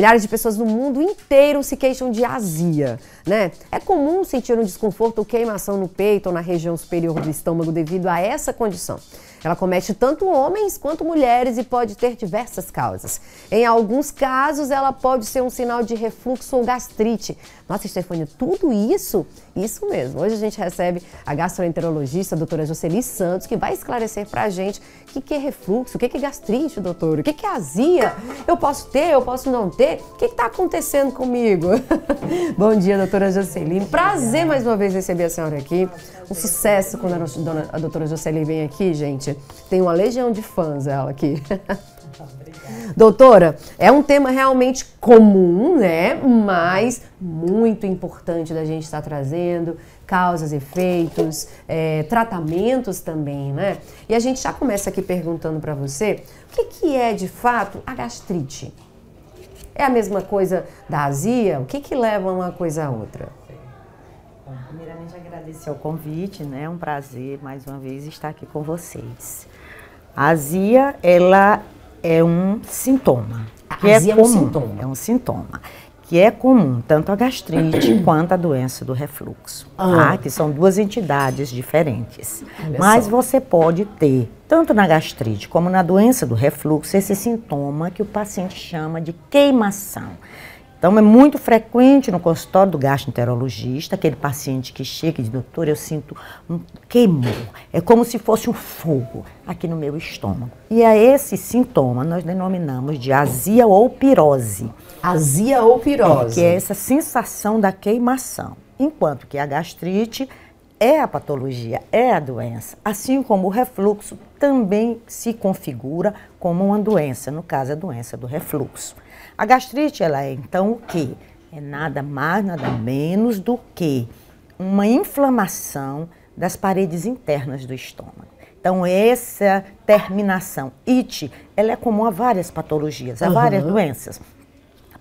Milhares de pessoas no mundo inteiro se queixam de azia, né? É comum sentir um desconforto ou queimação no peito ou na região superior do estômago devido a essa condição. Ela comete tanto homens quanto mulheres e pode ter diversas causas. Em alguns casos, ela pode ser um sinal de refluxo ou gastrite. Nossa, Stefania, tudo isso isso mesmo. Hoje a gente recebe a gastroenterologista, a doutora Jocely Santos, que vai esclarecer pra gente o que, que é refluxo, o que, que é gastrite, doutor, o que, que é azia, eu posso ter, eu posso não ter, o que está acontecendo comigo? Bom dia, doutora Jocelyn. Prazer mais uma vez receber a senhora aqui. Um sucesso quando a, a doutora Jocelyn vem aqui, gente. Tem uma legião de fãs ela aqui. Doutora, é um tema realmente comum, né? Mas muito importante da gente estar trazendo causas, efeitos, é, tratamentos também, né? E a gente já começa aqui perguntando para você o que, que é de fato a gastrite? É a mesma coisa da azia? O que, que leva uma coisa a outra? Bom, primeiramente agradecer o convite, né? É um prazer mais uma vez estar aqui com vocês. A azia, ela é um sintoma. Que é, comum, é um sintoma. É um sintoma. Que é comum, tanto a gastrite quanto a doença do refluxo. Tá? Ah. Tá? Que são duas entidades diferentes. Olha Mas só. você pode ter, tanto na gastrite como na doença do refluxo, esse sintoma que o paciente chama de queimação. Então, é muito frequente no consultório do gastroenterologista, aquele paciente que chega e diz, doutor, eu sinto um queimor, é como se fosse um fogo aqui no meu estômago. E a esse sintoma nós denominamos de azia ou pirose. Azia ou pirose. que é essa sensação da queimação. Enquanto que a gastrite é a patologia, é a doença. Assim como o refluxo também se configura como uma doença, no caso, a doença do refluxo. A gastrite, ela é então o quê? É nada mais, nada menos do que uma inflamação das paredes internas do estômago. Então, essa terminação, it, ela é comum a várias patologias, a várias uhum. doenças.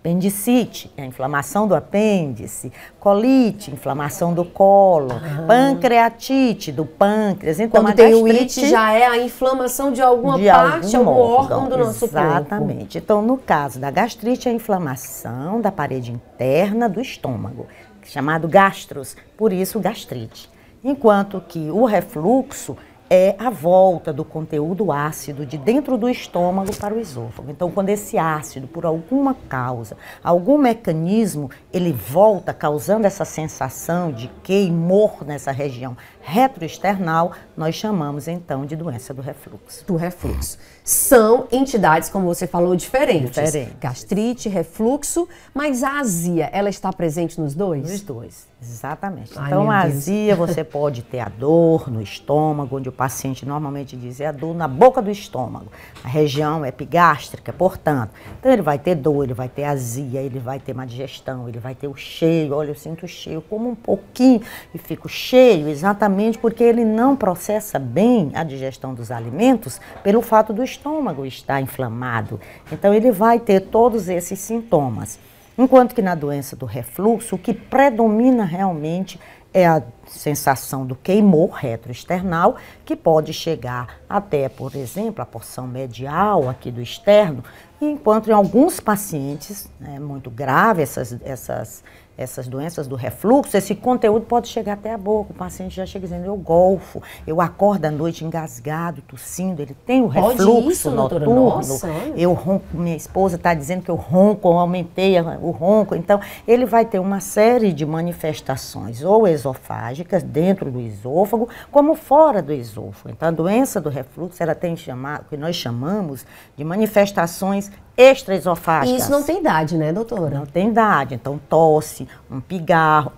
Apendicite, é a inflamação do apêndice, colite, inflamação do colo, ah. pancreatite, do pâncreas. Então, Quando tem gastrite, o já é a inflamação de alguma de parte, algum, algum órgão, órgão, do nosso exatamente. corpo. Exatamente. Então, no caso da gastrite, é a inflamação da parede interna do estômago, chamado gastros, por isso gastrite. Enquanto que o refluxo é a volta do conteúdo ácido de dentro do estômago para o esôfago. Então, quando esse ácido, por alguma causa, algum mecanismo, ele volta causando essa sensação de queimor nessa região retroesternal, nós chamamos então de doença do refluxo. Do refluxo. São entidades, como você falou, diferentes. Diferentes. Gastrite, refluxo, mas a azia, ela está presente nos dois? Nos dois, exatamente. Ai, então, a azia, você pode ter a dor no estômago, onde o paciente normalmente diz é a dor na boca do estômago, a região é epigástrica, portanto. Então, ele vai ter dor, ele vai ter azia, ele vai ter má digestão, ele vai ter o cheio, olha, eu sinto cheio, como um pouquinho e fico cheio, exatamente justamente porque ele não processa bem a digestão dos alimentos pelo fato do estômago estar inflamado. Então ele vai ter todos esses sintomas. Enquanto que na doença do refluxo, o que predomina realmente é a sensação do queimor retroexternal, que pode chegar até, por exemplo, a porção medial aqui do externo, enquanto em alguns pacientes, é né, muito grave essas, essas essas doenças do refluxo, esse conteúdo pode chegar até a boca. O paciente já chega dizendo, eu golfo, eu acordo à noite engasgado, tossindo, ele tem o refluxo isso, noturno. Nossa, eu ronco, minha esposa está dizendo que eu ronco, eu aumentei o ronco. Então, ele vai ter uma série de manifestações, ou esofágicas, dentro do esôfago, como fora do esôfago. Então, a doença do refluxo, ela tem chamado o que nós chamamos de manifestações extraesofágicas. E isso não tem idade, né, doutora? Não tem idade. Então, tosse, um pigarro,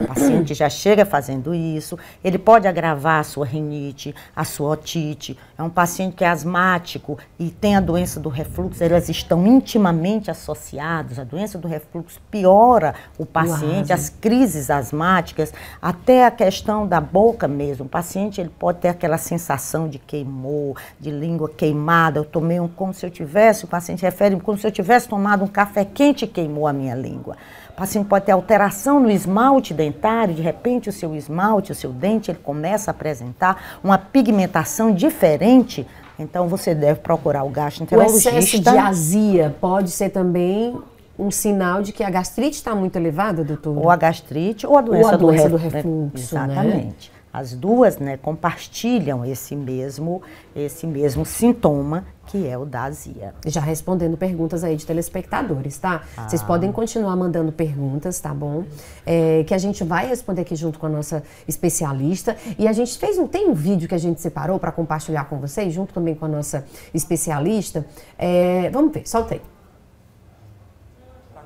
o paciente já chega fazendo isso. Ele pode agravar a sua rinite, a sua otite. É um paciente que é asmático e tem a doença do refluxo, elas estão intimamente associadas. A doença do refluxo piora o paciente, Uau. as crises asmáticas, até a questão da boca mesmo. O paciente ele pode ter aquela sensação de queimou, de língua queimada. Eu tomei um como se eu tivesse, o paciente refere-me como se eu tivesse tomado um café quente e queimou a minha língua. O paciente pode ter alteração no esmalte dentário, de repente o seu esmalte, o seu dente, ele começa a apresentar uma pigmentação diferente. Então você deve procurar o gastroenterologista. O excesso de azia pode ser também um sinal de que a gastrite está muito elevada, doutor? Ou a gastrite ou a doença, ou a doença do, do refluxo, né? Exatamente. Né? As duas né, compartilham esse mesmo, esse mesmo sintoma que é o da azia. Já respondendo perguntas aí de telespectadores, tá? Ah. Vocês podem continuar mandando perguntas, tá bom? É, que a gente vai responder aqui junto com a nossa especialista. E a gente fez tem um vídeo que a gente separou para compartilhar com vocês, junto também com a nossa especialista. É, vamos ver, solta aí.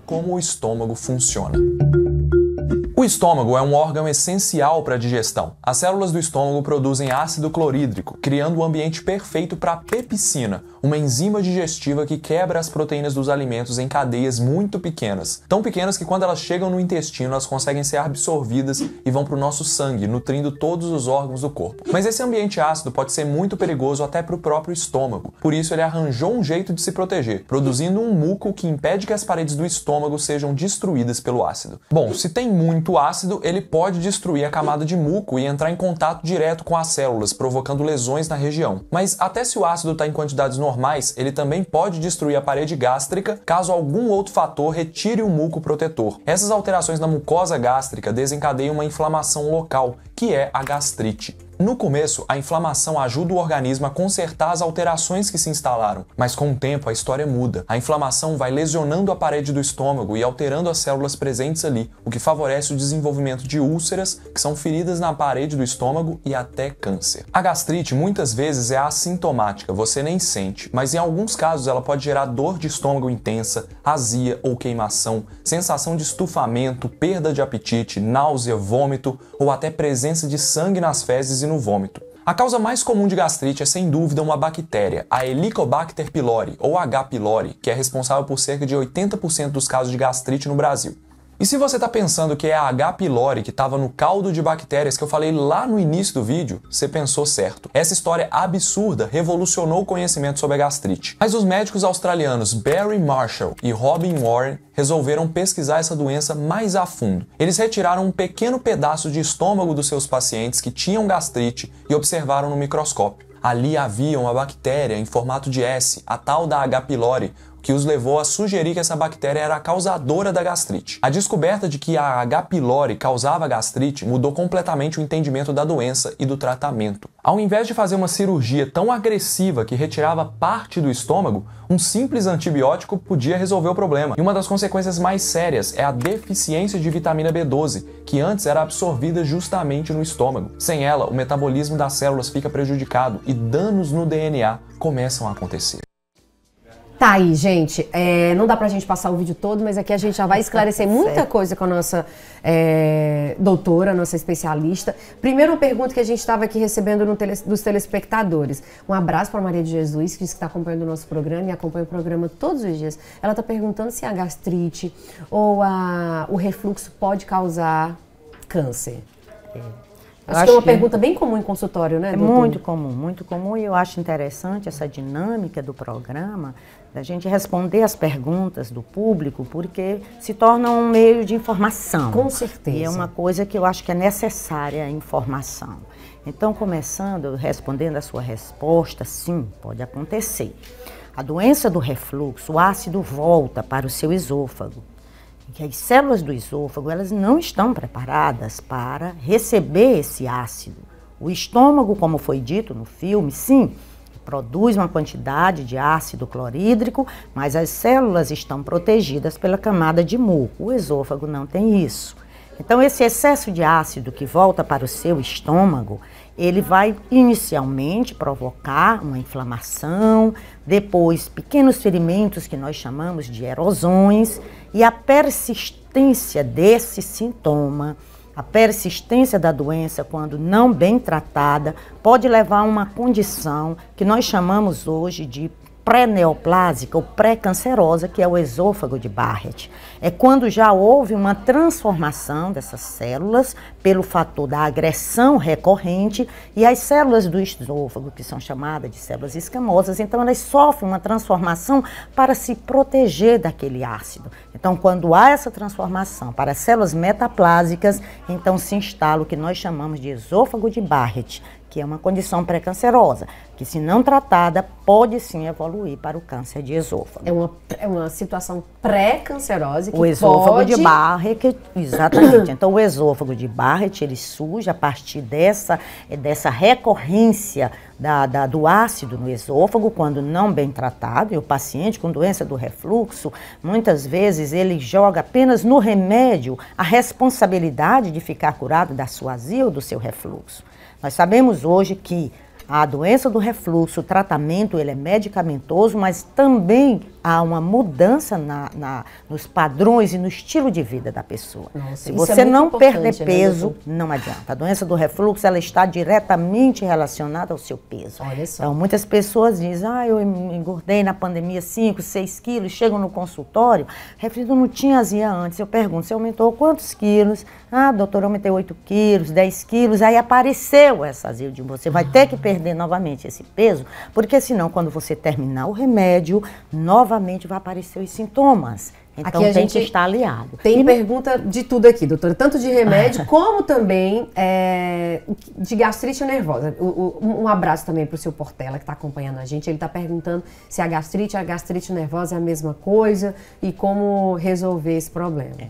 Como o estômago funciona? O estômago é um órgão essencial para a digestão. As células do estômago produzem ácido clorídrico, criando o um ambiente perfeito para a pepsina, uma enzima digestiva que quebra as proteínas dos alimentos em cadeias muito pequenas, tão pequenas que quando elas chegam no intestino elas conseguem ser absorvidas e vão para o nosso sangue, nutrindo todos os órgãos do corpo. Mas esse ambiente ácido pode ser muito perigoso até para o próprio estômago, por isso ele arranjou um jeito de se proteger, produzindo um muco que impede que as paredes do estômago sejam destruídas pelo ácido. Bom, se tem muito ácido, ele pode destruir a camada de muco e entrar em contato direto com as células, provocando lesões na região. Mas até se o ácido está em quantidades normais, normais, ele também pode destruir a parede gástrica caso algum outro fator retire o muco protetor. Essas alterações na mucosa gástrica desencadeiam uma inflamação local, que é a gastrite. No começo, a inflamação ajuda o organismo a consertar as alterações que se instalaram, mas com o tempo a história muda. A inflamação vai lesionando a parede do estômago e alterando as células presentes ali, o que favorece o desenvolvimento de úlceras, que são feridas na parede do estômago e até câncer. A gastrite muitas vezes é assintomática, você nem sente, mas em alguns casos ela pode gerar dor de estômago intensa, azia ou queimação, sensação de estufamento, perda de apetite, náusea, vômito ou até presença de sangue nas fezes e no vômito. A causa mais comum de gastrite é sem dúvida uma bactéria, a Helicobacter pylori ou H. pylori, que é responsável por cerca de 80% dos casos de gastrite no Brasil. E se você está pensando que é a H. pylori que estava no caldo de bactérias que eu falei lá no início do vídeo, você pensou certo. Essa história absurda revolucionou o conhecimento sobre a gastrite. Mas os médicos australianos Barry Marshall e Robin Warren resolveram pesquisar essa doença mais a fundo. Eles retiraram um pequeno pedaço de estômago dos seus pacientes que tinham gastrite e observaram no microscópio. Ali havia uma bactéria em formato de S, a tal da H. pylori, que os levou a sugerir que essa bactéria era a causadora da gastrite. A descoberta de que a H. pylori causava gastrite mudou completamente o entendimento da doença e do tratamento. Ao invés de fazer uma cirurgia tão agressiva que retirava parte do estômago, um simples antibiótico podia resolver o problema. E uma das consequências mais sérias é a deficiência de vitamina B12, que antes era absorvida justamente no estômago. Sem ela, o metabolismo das células fica prejudicado e danos no DNA começam a acontecer. Tá aí, gente. É, não dá pra gente passar o vídeo todo, mas aqui a gente já vai esclarecer tá muita coisa com a nossa é, doutora, nossa especialista. Primeiro, uma pergunta que a gente estava aqui recebendo no tele, dos telespectadores. Um abraço para Maria de Jesus, que está acompanhando o nosso programa e acompanha o programa todos os dias. Ela está perguntando se a gastrite ou a, o refluxo pode causar câncer. É. Acho, acho que é uma que... É pergunta bem comum em consultório, né? É doutor? muito comum, muito comum. E eu acho interessante essa dinâmica do programa, da gente responder as perguntas do público, porque se torna um meio de informação. Com certeza. E é uma coisa que eu acho que é necessária a informação. Então, começando, respondendo a sua resposta, sim, pode acontecer. A doença do refluxo, o ácido volta para o seu esôfago. Que as células do esôfago, elas não estão preparadas para receber esse ácido. O estômago, como foi dito no filme, sim, produz uma quantidade de ácido clorídrico, mas as células estão protegidas pela camada de muco. O esôfago não tem isso. Então, esse excesso de ácido que volta para o seu estômago, ele vai inicialmente provocar uma inflamação, depois pequenos ferimentos que nós chamamos de erosões, e a persistência desse sintoma a persistência da doença, quando não bem tratada, pode levar a uma condição que nós chamamos hoje de pré-neoplásica ou pré-cancerosa, que é o esôfago de Barrett. É quando já houve uma transformação dessas células pelo fator da agressão recorrente e as células do esôfago, que são chamadas de células escamosas, então elas sofrem uma transformação para se proteger daquele ácido. Então, quando há essa transformação para células metaplásicas, então se instala o que nós chamamos de esôfago de Barrett, que é uma condição pré-cancerosa, que se não tratada pode sim evoluir para o câncer de esôfago. É uma, é uma situação pré-cancerosa que O esôfago pode... de Barrett, exatamente. então o esôfago de Barrett, ele surge a partir dessa, é, dessa recorrência da, da, do ácido no esôfago, quando não bem tratado, e o paciente com doença do refluxo, muitas vezes ele joga apenas no remédio a responsabilidade de ficar curado da sua azia ou do seu refluxo. Nós sabemos hoje que a doença do refluxo, o tratamento, ele é medicamentoso, mas também há uma mudança na, na, nos padrões e no estilo de vida da pessoa. Nossa, Se é você é não perder né, peso, né, não adianta. A doença do refluxo ela está diretamente relacionada ao seu peso. Olha só. Então, muitas pessoas dizem, ah, eu engordei na pandemia 5, 6 quilos, chegam no consultório, reflito, não tinha azia antes. Eu pergunto, você aumentou quantos quilos? Ah, doutor, eu aumentei 8 quilos, 10 quilos. Aí apareceu essa azia de você. Vai ah. ter que ah. perder novamente esse peso, porque senão, quando você terminar o remédio, novamente novamente vai aparecer os sintomas. Então aqui a gente está aliado. Tem e... pergunta de tudo aqui, doutora, tanto de remédio como também é, de gastrite nervosa. um abraço também para o seu Portela que está acompanhando a gente. Ele está perguntando se a gastrite e a gastrite nervosa é a mesma coisa e como resolver esse problema. É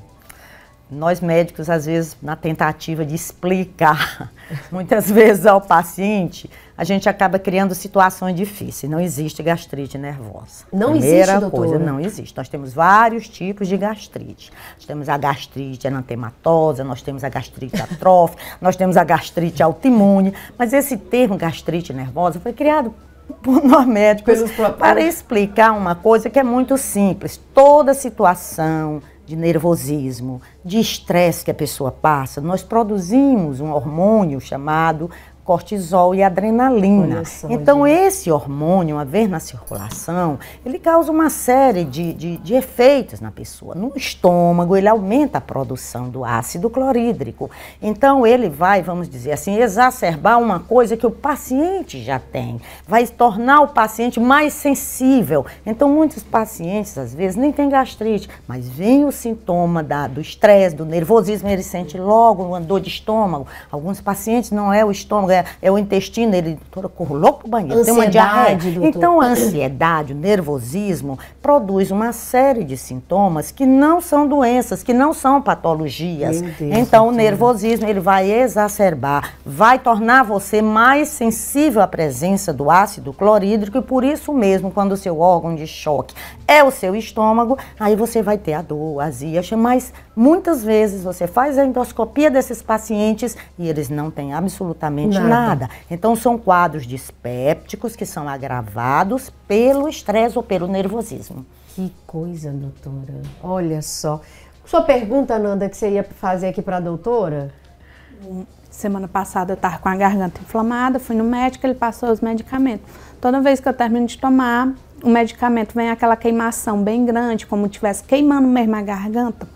nós médicos, às vezes, na tentativa de explicar, muitas vezes ao paciente, a gente acaba criando situações difíceis. Não existe gastrite nervosa. Não Primeira existe, doutora? coisa, não existe. Nós temos vários tipos de gastrite. Nós temos a gastrite anatematosa, nós temos a gastrite atrófica, nós temos a gastrite autoimune. Mas esse termo gastrite nervosa foi criado por nós médicos para explicar uma coisa que é muito simples. Toda situação de nervosismo, de estresse que a pessoa passa, nós produzimos um hormônio chamado cortisol e adrenalina. Só, então, gente. esse hormônio, uma vez na circulação, ele causa uma série de, de, de, efeitos na pessoa. No estômago, ele aumenta a produção do ácido clorídrico. Então, ele vai, vamos dizer assim, exacerbar uma coisa que o paciente já tem, vai tornar o paciente mais sensível. Então, muitos pacientes, às vezes, nem têm gastrite, mas vem o sintoma da, do estresse, do nervosismo, ele sente logo uma dor de estômago. Alguns pacientes não é o estômago, é é, é, o intestino, ele toda louco para o banheiro. Ansiedade, tem uma diarreia. Doutor. Então, a ansiedade, o nervosismo, produz uma série de sintomas que não são doenças, que não são patologias. Deus, então, o nervosismo, ele vai exacerbar, vai tornar você mais sensível à presença do ácido clorídrico e por isso mesmo, quando o seu órgão de choque é o seu estômago, aí você vai ter a dor, azia, mas muitas vezes você faz a endoscopia desses pacientes e eles não têm absolutamente nada, nada. Então são quadros dispépticos que são agravados pelo estresse ou pelo nervosismo. Que coisa, doutora. Olha só. Sua pergunta, Nanda, que você ia fazer aqui para a doutora? Semana passada eu estava com a garganta inflamada, fui no médico, ele passou os medicamentos. Toda vez que eu termino de tomar o medicamento, vem aquela queimação bem grande, como tivesse queimando mesmo a garganta.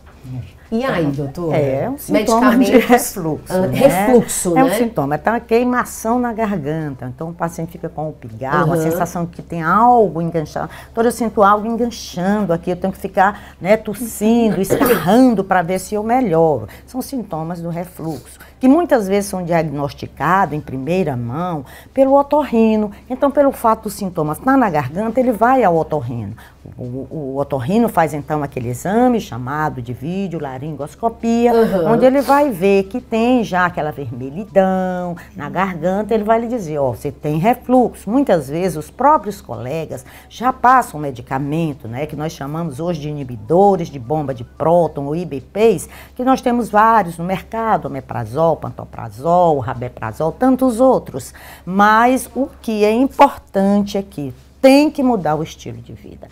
E aí, uhum. doutora? É, é um sintoma de refluxo. Ah, né? Refluxo, é um né? sintoma. Então, é queimação na garganta. Então, o paciente fica com o pigarro, uhum. a sensação que tem algo enganchado. Então, eu sinto algo enganchando aqui. Eu tenho que ficar né, tossindo, espirrando para ver se eu melhoro. São sintomas do refluxo que muitas vezes são diagnosticados em primeira mão pelo otorrino. Então, pelo fato dos sintomas estar tá na garganta, ele vai ao otorrino. O, o, o otorrino faz então aquele exame chamado de vídeo laringoscopia, uhum. onde ele vai ver que tem já aquela vermelhidão na garganta, ele vai lhe dizer, ó, oh, você tem refluxo. Muitas vezes os próprios colegas já passam medicamento, né, que nós chamamos hoje de inibidores de bomba de próton ou IBPs, que nós temos vários no mercado, omeprazol, Omeprazol, Pantoprazol, Rabeprazol, tantos outros. Mas o que é importante aqui, é que tem que mudar o estilo de vida.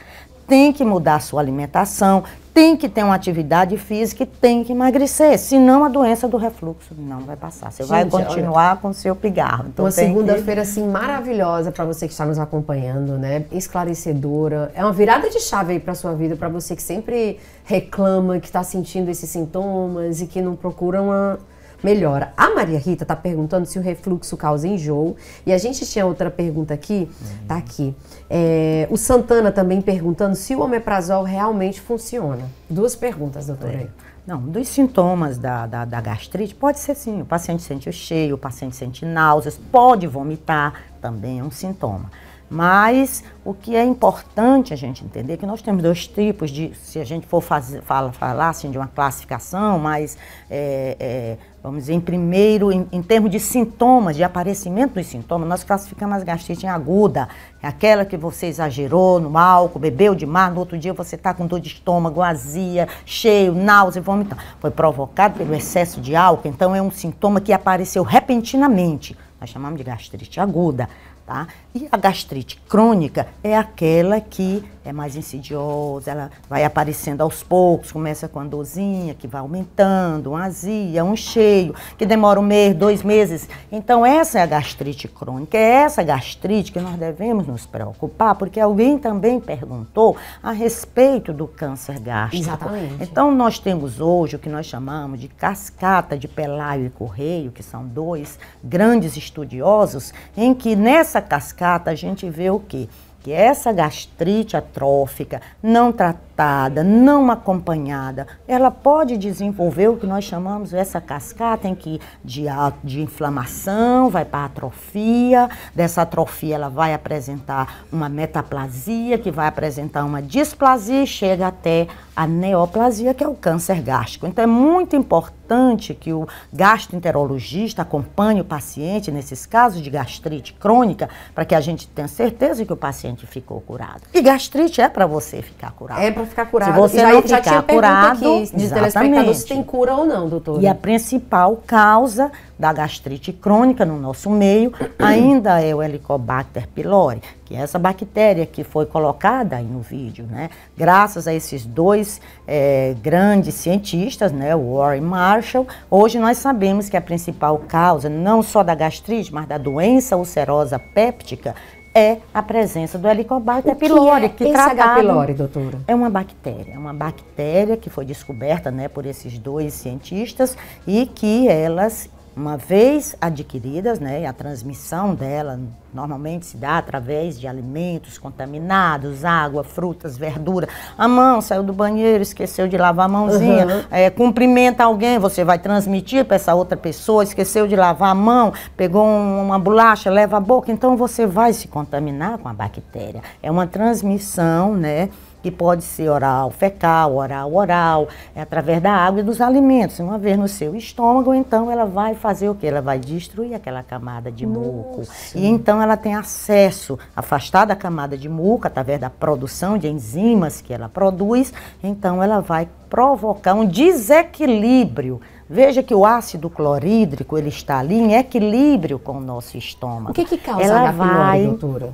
Tem que mudar a sua alimentação, tem que ter uma atividade física e tem que emagrecer, senão a doença do refluxo não vai passar. Você Gente, vai continuar olha, com o seu pigarro. Então uma segunda-feira que... assim maravilhosa para você que está nos acompanhando, né? Esclarecedora. É uma virada de chave aí para sua vida, para você que sempre reclama, que está sentindo esses sintomas e que não procura uma melhora. A Maria Rita está perguntando se o refluxo causa enjoo. E a gente tinha outra pergunta aqui, uhum. tá aqui. É, o Santana também perguntando se o omeprazol realmente funciona. Duas perguntas, doutora. É. Não, dos sintomas da, da, da, gastrite, pode ser sim. O paciente sente o cheio, o paciente sente náuseas, pode vomitar, também é um sintoma. Mas o que é importante a gente entender é que nós temos dois tipos de, se a gente for fazer, fala, falar assim, de uma classificação, mas é, é, vamos dizer, em primeiro, em, em, termos de sintomas, de aparecimento dos sintomas, nós classificamos as gastrite aguda, é aquela que você exagerou no álcool, bebeu demais, no outro dia você está com dor de estômago, azia, cheio, náusea, vomitando. Foi provocado pelo excesso de álcool, então é um sintoma que apareceu repentinamente. Nós chamamos de gastrite aguda. Tá? E a gastrite crônica é aquela que é mais insidiosa, ela vai aparecendo aos poucos, começa com a dorzinha, que vai aumentando, uma azia, um cheio, que demora um mês, dois meses. Então, essa é a gastrite crônica, é essa gastrite que nós devemos nos preocupar, porque alguém também perguntou a respeito do câncer gástrico. Exatamente. Então, nós temos hoje o que nós chamamos de cascata de Pelaio e Correio, que são dois grandes estudiosos, em que nessa cascata a gente vê o quê? que essa gastrite atrófica não tratada tratada, não acompanhada, ela pode desenvolver o que nós chamamos essa cascata em que de, de inflamação vai para atrofia, dessa atrofia ela vai apresentar uma metaplasia, que vai apresentar uma displasia e chega até a neoplasia, que é o câncer gástrico. Então é muito importante que o gastroenterologista acompanhe o paciente nesses casos de gastrite crônica, para que a gente tenha certeza que o paciente ficou curado. E gastrite é para você ficar curado. É para ficar curado. Se você já, não ficar já curado, aqui, de telespectador se tem cura ou não, doutor. E a principal causa da gastrite crônica no nosso meio ainda é o Helicobacter pylori, que é essa bactéria que foi colocada aí no vídeo, né? Graças a esses dois é, grandes cientistas, né, Warren Marshall, hoje nós sabemos que a principal causa não só da gastrite, mas da doença ulcerosa péptica é a presença do Helicobacter é pylori, que, é que tratado, pylori, doutora? É uma bactéria, uma bactéria que foi descoberta, né, por esses dois cientistas e que elas uma vez adquiridas, né, a transmissão dela normalmente se dá através de alimentos contaminados, água, frutas, verdura. A mão saiu do banheiro, esqueceu de lavar a mãozinha. Uhum. É, cumprimenta alguém, você vai transmitir para essa outra pessoa, esqueceu de lavar a mão, pegou uma bolacha, leva a boca. Então você vai se contaminar com a bactéria. É uma transmissão, né? que pode ser oral fecal, oral oral, é através da água e dos alimentos. Uma vez no seu estômago, então ela vai fazer o que? Ela vai destruir aquela camada de muco. E então ela tem acesso, afastada da camada de muco, através da produção de enzimas que ela produz, então ela vai provocar um desequilíbrio Veja que o ácido clorídrico ele está ali em equilíbrio com o nosso estômago. O que, que causa ela a vai... doutora?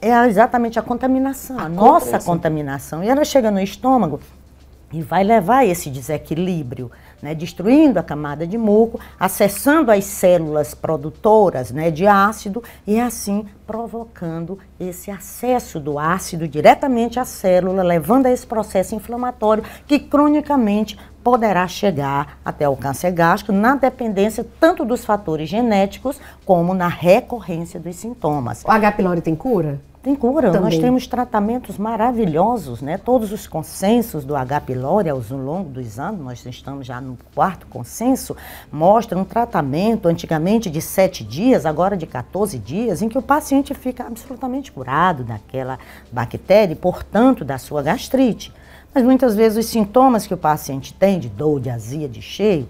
É, é exatamente a contaminação, a, a nossa contaminação. E ela chega no estômago e vai levar esse desequilíbrio, né, destruindo a camada de muco, acessando as células produtoras né, de ácido e assim provocando esse acesso do ácido diretamente à célula, levando a esse processo inflamatório que cronicamente poderá chegar até o câncer gástrico na dependência tanto dos fatores genéticos como na recorrência dos sintomas. O H. pylori tem cura? Tem cura, Também. nós temos tratamentos maravilhosos, né? Todos os consensos do H. pylori ao longo dos anos, nós estamos já no quarto consenso, mostram um tratamento antigamente de 7 dias, agora de 14 dias, em que o paciente fica absolutamente curado daquela bactéria e, portanto, da sua gastrite. Mas muitas vezes os sintomas que o paciente tem, de dor, de azia, de cheio,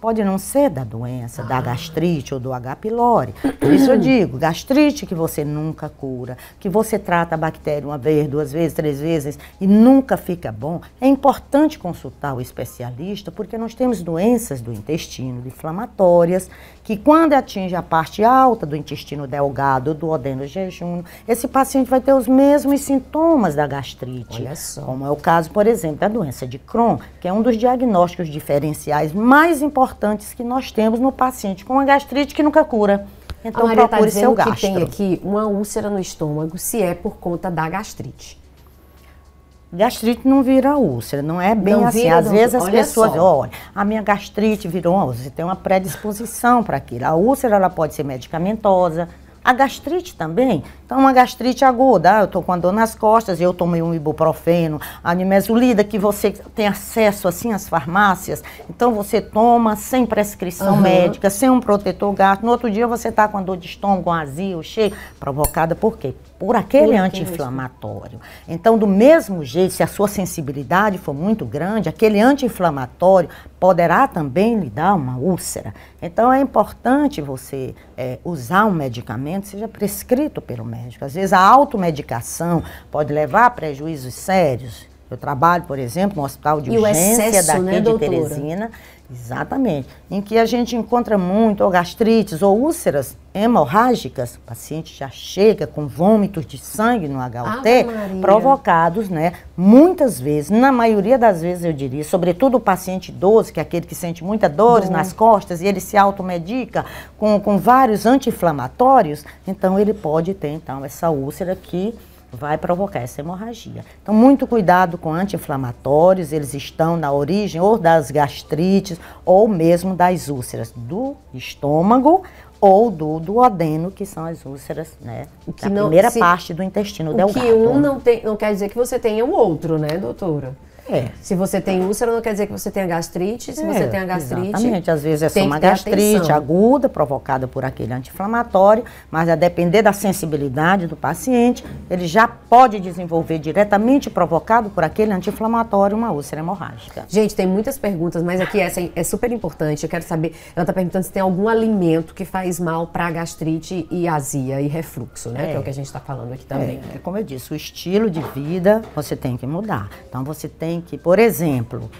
pode não ser da doença, ah. da gastrite ou do H. pylori. Por isso eu digo, gastrite que você nunca cura, que você trata a bactéria uma vez, duas vezes, três vezes e nunca fica bom, é importante consultar o especialista porque nós temos doenças do intestino, inflamatórias, que quando atinge a parte alta do intestino delgado, do odeno jejum, esse paciente vai ter os mesmos sintomas da gastrite. Olha só. Como é o caso, por exemplo, da doença de Crohn, que é um dos diagnósticos diferenciais mais importantes que nós temos no paciente com a gastrite que nunca cura. Então, a Maria tá procure tá seu gastro. que tem aqui uma úlcera no estômago, se é por conta da gastrite. Gastrite não vira úlcera, não é bem não assim. Vira, Às vezes as Olha pessoas, olha, a minha gastrite virou uma úlcera, tem uma predisposição para aquilo. A úlcera ela pode ser medicamentosa, a gastrite também. Então, uma gastrite aguda, ah, eu estou com a dor nas costas, eu tomei um ibuprofeno, a nimesulida, que você tem acesso assim às farmácias. Então, você toma sem prescrição uhum. médica, sem um protetor gato. No outro dia, você está com a dor de estômago, um azia, cheio, provocada por quê? por aquele anti-inflamatório. Então, do mesmo jeito, se a sua sensibilidade for muito grande, aquele anti-inflamatório poderá também lhe dar uma úlcera. Então, é importante você é, usar um medicamento, seja prescrito pelo médico. Às vezes, a automedicação pode levar a prejuízos sérios eu trabalho, por exemplo, no hospital de e urgência excesso, daqui né, de Teresina, exatamente, em que a gente encontra muito ou gastrites ou úlceras hemorrágicas, o paciente já chega com vômitos de sangue no HUT, provocados, né, muitas vezes, na maioria das vezes eu diria, sobretudo o paciente idoso, que é aquele que sente muita dores Bom. nas costas e ele se automedica com, com vários anti-inflamatórios, então ele pode ter, então, essa úlcera que vai provocar essa hemorragia. Então, muito cuidado com anti-inflamatórios, eles estão na origem ou das gastrites ou mesmo das úlceras do estômago ou do duodeno, que são as úlceras, né? Que a primeira se, parte do intestino o delgado. Que um não, tem, não quer dizer que você tenha o outro, né, doutora? É. Se você tem úlcera, não quer dizer que você tenha gastrite. Se é, você tem a gastrite. Exatamente, às vezes é só uma gastrite atenção. aguda, provocada por aquele anti-inflamatório, mas a depender da sensibilidade do paciente, ele já pode desenvolver diretamente provocado por aquele anti-inflamatório uma úlcera hemorrágica. Gente, tem muitas perguntas, mas aqui essa é super importante. Eu quero saber, ela está perguntando se tem algum alimento que faz mal para gastrite e azia e refluxo, né? É. Que é o que a gente está falando aqui também. É, como eu disse, o estilo de vida você tem que mudar. Então você tem que, por exemplo,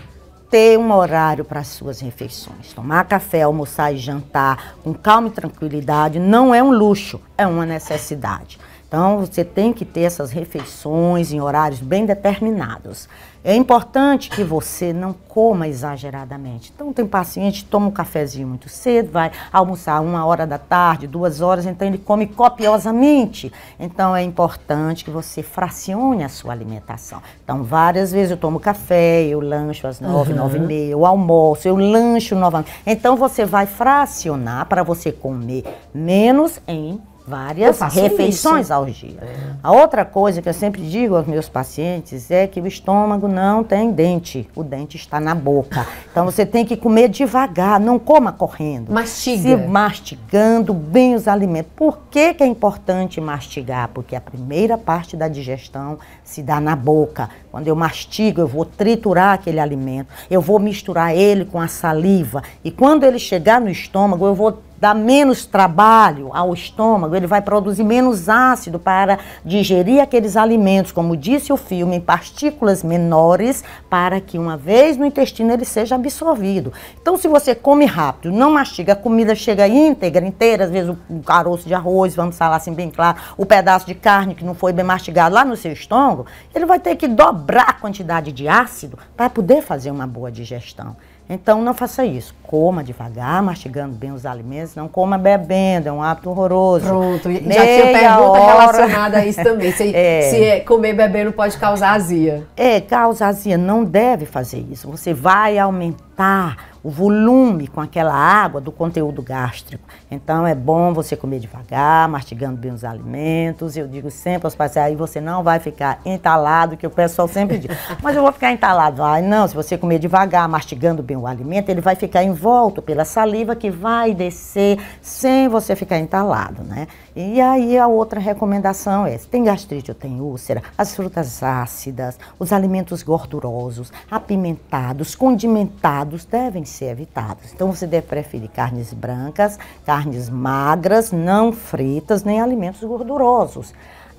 ter um horário para as suas refeições. Tomar café, almoçar e jantar com calma e tranquilidade não é um luxo, é uma necessidade. Então, você tem que ter essas refeições em horários bem determinados. É importante que você não coma exageradamente. Então, tem paciente que toma um cafezinho muito cedo, vai almoçar uma hora da tarde, duas horas, então ele come copiosamente. Então, é importante que você fracione a sua alimentação. Então, várias vezes eu tomo café, eu lancho às nove, uhum. nove e meia, eu almoço, eu lancho novamente. Então, você vai fracionar para você comer menos em várias refeições isso. ao dia. É. A outra coisa que eu sempre digo aos meus pacientes é que o estômago não tem dente, o dente está na boca. Então você tem que comer devagar, não coma correndo. Mastiga. Se mastigando bem os alimentos. Por que, que é importante mastigar? Porque a primeira parte da digestão se dá na boca. Quando eu mastigo, eu vou triturar aquele alimento, eu vou misturar ele com a saliva e quando ele chegar no estômago, eu vou dá menos trabalho ao estômago, ele vai produzir menos ácido para digerir aqueles alimentos, como disse o filme, em partículas menores, para que uma vez no intestino ele seja absorvido. Então, se você come rápido, não mastiga, a comida chega íntegra, inteira, às vezes o caroço de arroz, vamos falar assim bem claro, o pedaço de carne que não foi bem mastigado lá no seu estômago, ele vai ter que dobrar a quantidade de ácido para poder fazer uma boa digestão. Então não faça isso. Coma devagar, mastigando bem os alimentos, não coma bebendo, é um hábito horroroso. Pronto, já tinha pergunta hora... relacionada a isso também. Se, é. se é, comer bebendo pode causar azia. É, causa azia, não deve fazer isso. Você vai aumentar o volume com aquela água do conteúdo gástrico. Então é bom você comer devagar, mastigando bem os alimentos. Eu digo sempre aos pacientes, aí você não vai ficar entalado, que o pessoal sempre diz, mas eu vou ficar entalado. Ah, não, se você comer devagar, mastigando bem o alimento, ele vai ficar envolto pela saliva que vai descer sem você ficar entalado, né? E aí a outra recomendação é, se tem gastrite ou tem úlcera, as frutas ácidas, os alimentos gordurosos, apimentados, condimentados devem ser ser evitadas. Então você deve preferir carnes brancas, carnes magras, não fritas, nem alimentos gordurosos.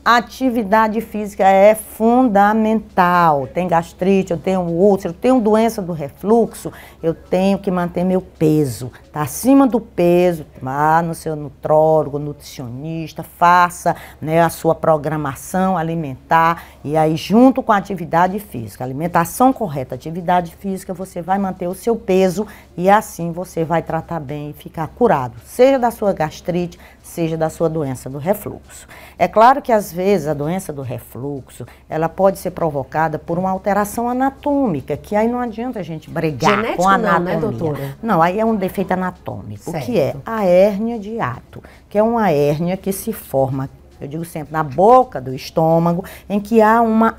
atividade física é fundamental. Tem gastrite, eu tenho úlcera, eu tenho doença do refluxo, eu tenho que manter meu peso. Está acima do peso, vá no seu nutrólogo, nutricionista, faça né, a sua programação alimentar e aí junto com a atividade física, alimentação correta, atividade física, você vai manter o seu peso e assim você vai tratar bem e ficar curado, seja da sua gastrite, seja da sua doença do refluxo. É claro que às vezes a doença do refluxo, ela pode ser provocada por uma alteração anatômica, que aí não adianta a gente brigar Genético com a anatomia. Não, né, doutora? não, aí é um defeito anatômico anatômico, certo. que é a hérnia de ato, que é uma hérnia que se forma, eu digo sempre, na boca do estômago, em que há uma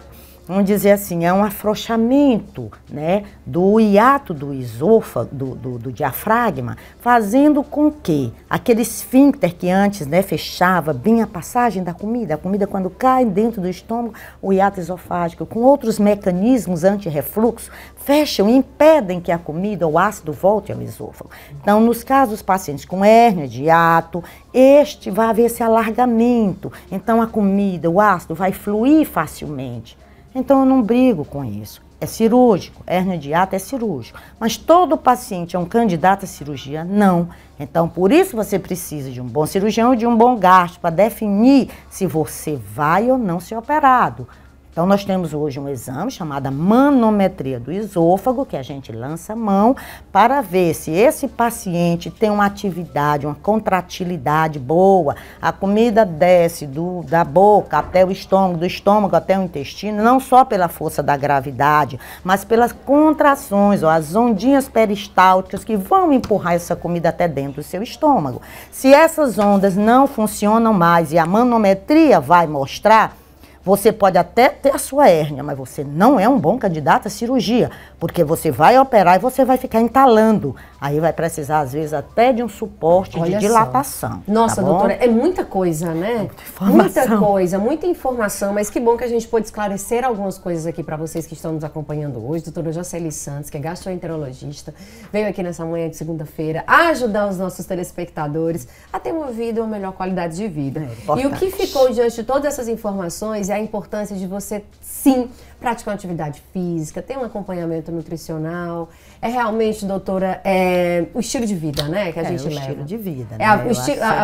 vamos dizer assim, é um afrouxamento né, do hiato do esôfago, do, do, do, diafragma, fazendo com que aquele esfíncter que antes né, fechava bem a passagem da comida, a comida quando cai dentro do estômago, o hiato esofágico, com outros mecanismos anti-refluxo, fecham e impedem que a comida ou ácido volte ao esôfago. Então, nos casos dos pacientes com hérnia de hiato, este vai haver esse alargamento. Então, a comida, o ácido vai fluir facilmente. Então eu não brigo com isso. É cirúrgico, hérnia de é cirúrgico. Mas todo paciente é um candidato à cirurgia? Não. Então, por isso você precisa de um bom cirurgião e de um bom gasto para definir se você vai ou não ser operado. Então, nós temos hoje um exame chamado manometria do esôfago, que a gente lança a mão para ver se esse paciente tem uma atividade, uma contratilidade boa, a comida desce do, da boca até o estômago, do estômago até o intestino, não só pela força da gravidade, mas pelas contrações ou as ondinhas peristálticas que vão empurrar essa comida até dentro do seu estômago. Se essas ondas não funcionam mais e a manometria vai mostrar, você pode até ter a sua hérnia, mas você não é um bom candidato à cirurgia, porque você vai operar e você vai ficar entalando. Aí vai precisar, às vezes, até de um suporte Olha de dilatação. Só. Tá Nossa, tá doutora, é muita coisa, né? É muita, muita coisa, muita informação, mas que bom que a gente pôde esclarecer algumas coisas aqui para vocês que estão nos acompanhando hoje. Doutora Jocely Santos, que é gastroenterologista, veio aqui nessa manhã de segunda-feira ajudar os nossos telespectadores a ter uma vida, uma melhor qualidade de vida. É, e o que ficou diante de todas essas informações é a importância de você sim praticar uma atividade física, ter um acompanhamento nutricional. É realmente, doutora, é o estilo de vida, né? Que a é, gente o leva. Estilo de vida. É a, a,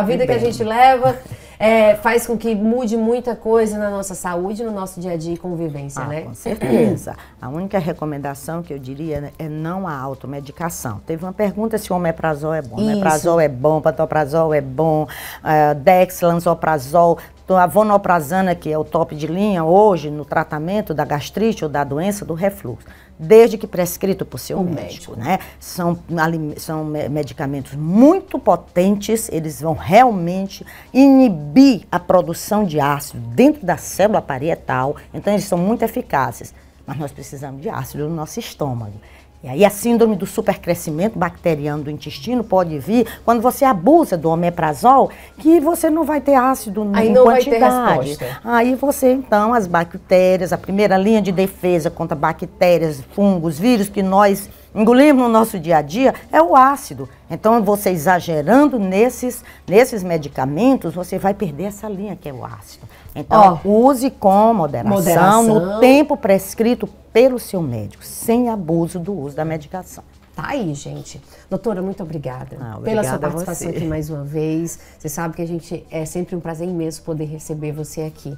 vida bem. que a gente leva é, faz com que mude muita coisa na nossa saúde, no nosso dia a dia e convivência, ah, né? Com certeza. a única recomendação que eu diria né, é não a automedicação. Teve uma pergunta se o omeprazol é bom. Omeprazol é bom, pantoprazol é bom, uh, eh, dexlansoprazol então, a vonoprazana, que é o top de linha hoje no tratamento da gastrite ou da doença do refluxo, desde que prescrito por seu médico, médico, né? São, são medicamentos muito potentes, eles vão realmente inibir a produção de ácido dentro da célula parietal, então eles são muito eficazes. Mas nós precisamos de ácido no nosso estômago. E aí a síndrome do supercrescimento bacteriano do intestino pode vir quando você abusa do omeprazol, que você não vai ter ácido aí em não quantidade. Aí você, então, as bactérias, a primeira linha de defesa contra bactérias, fungos, vírus que nós engolimos no nosso dia a dia é o ácido. Então, você exagerando nesses, nesses medicamentos, você vai perder essa linha que é o ácido. Então, oh, use com moderação, moderação, no tempo prescrito pelo seu médico, sem abuso do uso da medicação. Tá aí, gente. Doutora, muito obrigada, ah, obrigada pela sua participação aqui mais uma vez. Você sabe que a gente é sempre um prazer imenso poder receber você aqui.